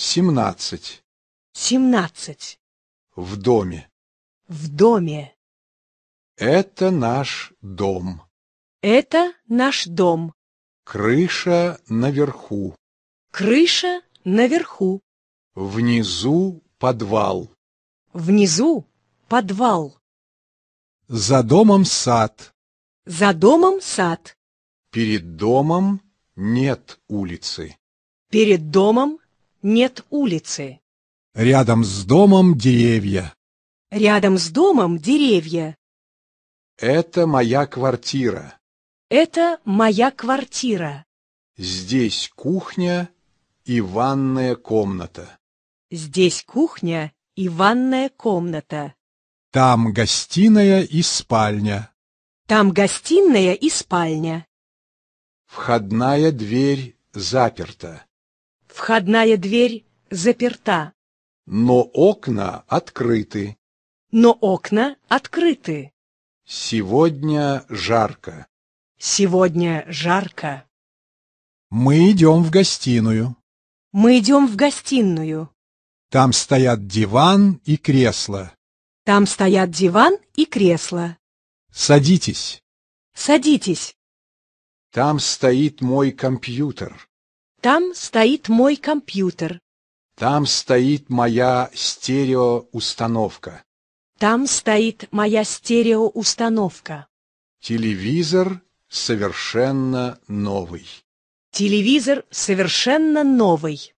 Семнадцать. Семнадцать. В доме. В доме. Это наш дом. Это наш дом. Крыша наверху. Крыша наверху. Внизу подвал. Внизу подвал. За домом сад. За домом сад. Перед домом нет улицы. Перед домом нет улицы. Рядом с домом деревья. Рядом с домом деревья. Это моя квартира. Это моя квартира. Здесь кухня и ванная комната. Здесь кухня и ванная комната. Там гостиная и спальня. Там гостиная и спальня. Входная дверь заперта. Входная дверь заперта. Но окна открыты. Но окна открыты. Сегодня жарко. Сегодня жарко. Мы идем в гостиную. Мы идем в гостиную. Там стоят диван и кресло. Там стоят диван и кресло. Садитесь. Садитесь. Там стоит мой компьютер. Там стоит мой компьютер. Там стоит моя стереоустановка. Там стоит моя стереоустановка. Телевизор совершенно новый. Телевизор совершенно новый.